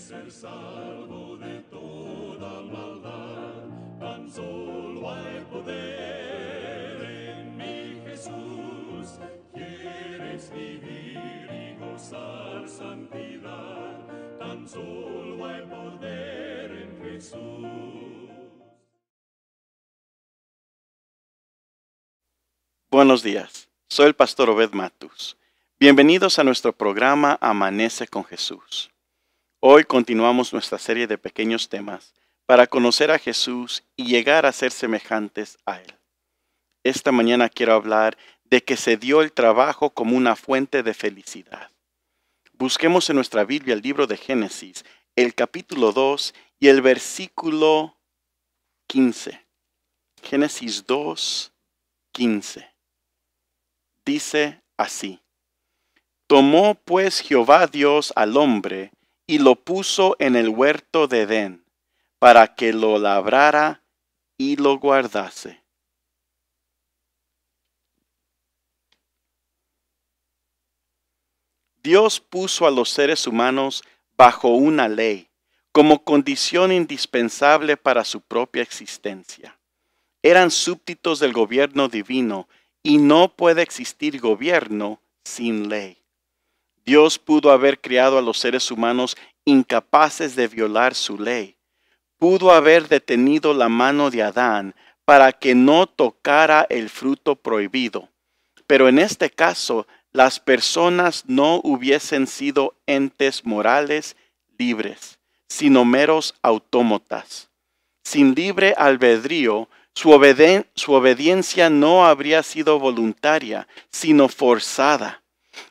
ser salvo de toda maldad. Tan solo hay poder en mi Jesús. Quieres vivir y gozar santidad. Tan solo hay poder en Jesús. Buenos días. Soy el pastor Obed Matus. Bienvenidos a nuestro programa Amanece con Jesús. Hoy continuamos nuestra serie de pequeños temas para conocer a Jesús y llegar a ser semejantes a Él. Esta mañana quiero hablar de que se dio el trabajo como una fuente de felicidad. Busquemos en nuestra Biblia el libro de Génesis, el capítulo 2 y el versículo 15. Génesis 2, 15. Dice así, Tomó pues Jehová Dios al hombre y lo puso en el huerto de Edén, para que lo labrara y lo guardase. Dios puso a los seres humanos bajo una ley, como condición indispensable para su propia existencia. Eran súbditos del gobierno divino y no puede existir gobierno sin ley. Dios pudo haber creado a los seres humanos incapaces de violar su ley. Pudo haber detenido la mano de Adán para que no tocara el fruto prohibido. Pero en este caso, las personas no hubiesen sido entes morales libres, sino meros autómatas. Sin libre albedrío, su obediencia no habría sido voluntaria, sino forzada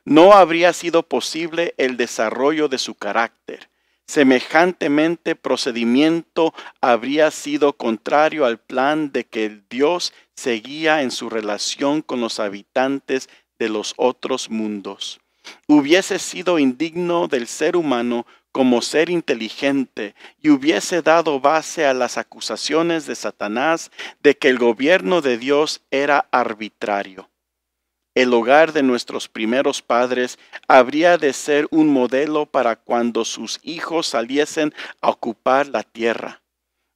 no habría sido posible el desarrollo de su carácter. Semejantemente procedimiento habría sido contrario al plan de que Dios seguía en su relación con los habitantes de los otros mundos. Hubiese sido indigno del ser humano como ser inteligente y hubiese dado base a las acusaciones de Satanás de que el gobierno de Dios era arbitrario. El hogar de nuestros primeros padres habría de ser un modelo para cuando sus hijos saliesen a ocupar la tierra.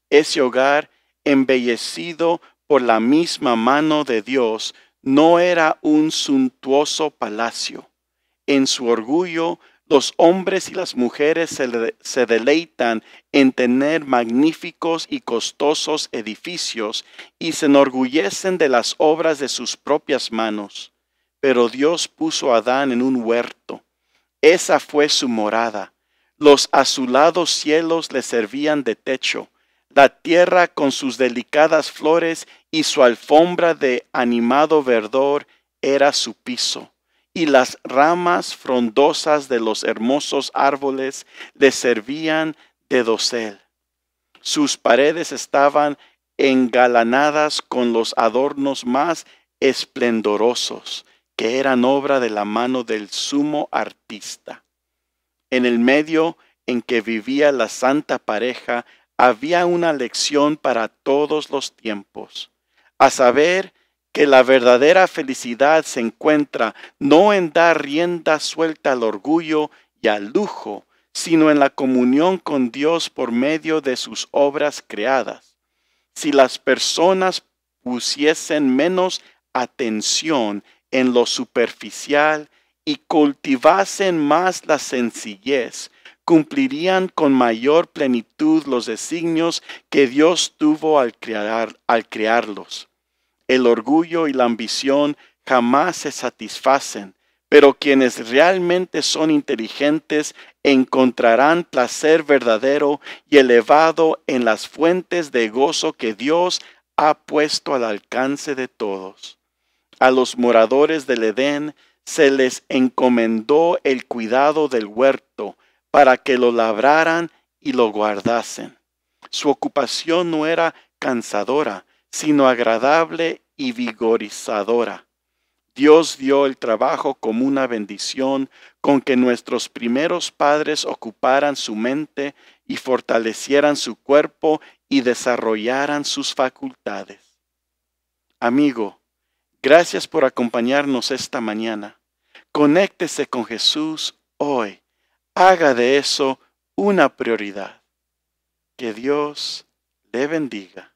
Ese hogar, embellecido por la misma mano de Dios, no era un suntuoso palacio. En su orgullo, los hombres y las mujeres se, deleitan en tener magníficos y costosos edificios y se enorgullecen de las obras de sus propias manos pero Dios puso a Adán en un huerto. Esa fue su morada. Los azulados cielos le servían de techo, la tierra con sus delicadas flores y su alfombra de animado verdor era su piso, y las ramas frondosas de los hermosos árboles le servían de dosel. Sus paredes estaban engalanadas con los adornos más esplendorosos que eran obra de la mano del sumo artista. En el medio en que vivía la santa pareja había una lección para todos los tiempos, a saber que la verdadera felicidad se encuentra no en dar rienda suelta al orgullo y al lujo, sino en la comunión con Dios por medio de sus obras creadas. Si las personas pusiesen menos atención en lo superficial y cultivasen más la sencillez, cumplirían con mayor plenitud los designios que Dios tuvo al, crear, al crearlos. El orgullo y la ambición jamás se satisfacen, pero quienes realmente son inteligentes encontrarán placer verdadero y elevado en las fuentes de gozo que Dios ha puesto al alcance de todos a los moradores del Edén se les encomendó el cuidado del huerto para que lo labraran y lo guardasen. Su ocupación no era cansadora, sino agradable y vigorizadora. Dios dio el trabajo como una bendición con que nuestros primeros padres ocuparan su mente y fortalecieran su cuerpo y desarrollaran sus facultades. Amigo, Gracias por acompañarnos esta mañana. Conéctese con Jesús hoy. Haga de eso una prioridad. Que Dios le bendiga.